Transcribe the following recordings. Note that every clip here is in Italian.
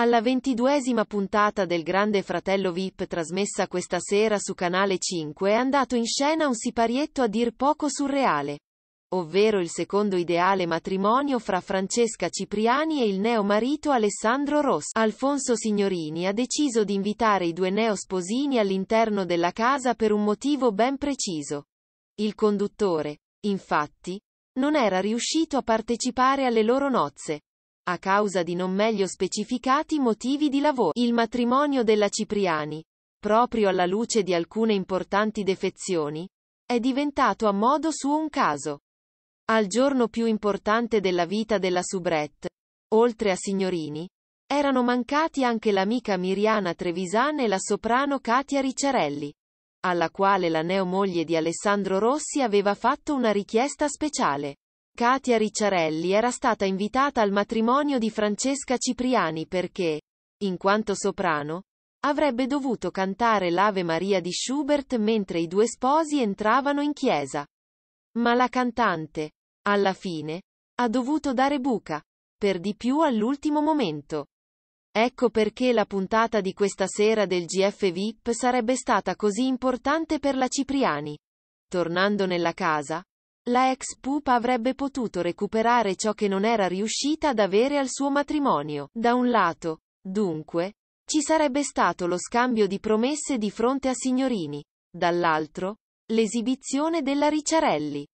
Alla ventiduesima puntata del Grande Fratello VIP trasmessa questa sera su Canale 5 è andato in scena un siparietto a dir poco surreale. Ovvero il secondo ideale matrimonio fra Francesca Cipriani e il neo marito Alessandro Ross. Alfonso Signorini ha deciso di invitare i due neo sposini all'interno della casa per un motivo ben preciso. Il conduttore, infatti, non era riuscito a partecipare alle loro nozze a causa di non meglio specificati motivi di lavoro. Il matrimonio della Cipriani, proprio alla luce di alcune importanti defezioni, è diventato a modo suo un caso. Al giorno più importante della vita della soubrette, oltre a signorini, erano mancati anche l'amica Miriana Trevisan e la soprano Katia Ricciarelli, alla quale la neomoglie di Alessandro Rossi aveva fatto una richiesta speciale. Katia Ricciarelli era stata invitata al matrimonio di Francesca Cipriani perché, in quanto soprano, avrebbe dovuto cantare l'Ave Maria di Schubert mentre i due sposi entravano in chiesa. Ma la cantante, alla fine, ha dovuto dare buca, per di più all'ultimo momento. Ecco perché la puntata di questa sera del GF VIP sarebbe stata così importante per la Cipriani. Tornando nella casa, la ex pupa avrebbe potuto recuperare ciò che non era riuscita ad avere al suo matrimonio. Da un lato, dunque, ci sarebbe stato lo scambio di promesse di fronte a signorini, dall'altro, l'esibizione della Ricciarelli.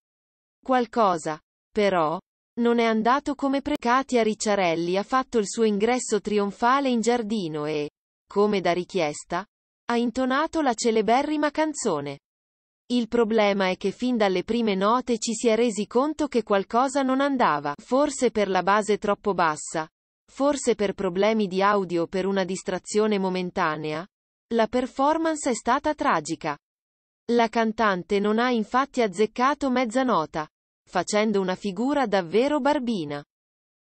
Qualcosa, però, non è andato come precati a Ricciarelli ha fatto il suo ingresso trionfale in giardino e, come da richiesta, ha intonato la celeberrima canzone. Il problema è che fin dalle prime note ci si è resi conto che qualcosa non andava, forse per la base troppo bassa, forse per problemi di audio o per una distrazione momentanea. La performance è stata tragica. La cantante non ha infatti azzeccato mezza nota, facendo una figura davvero barbina.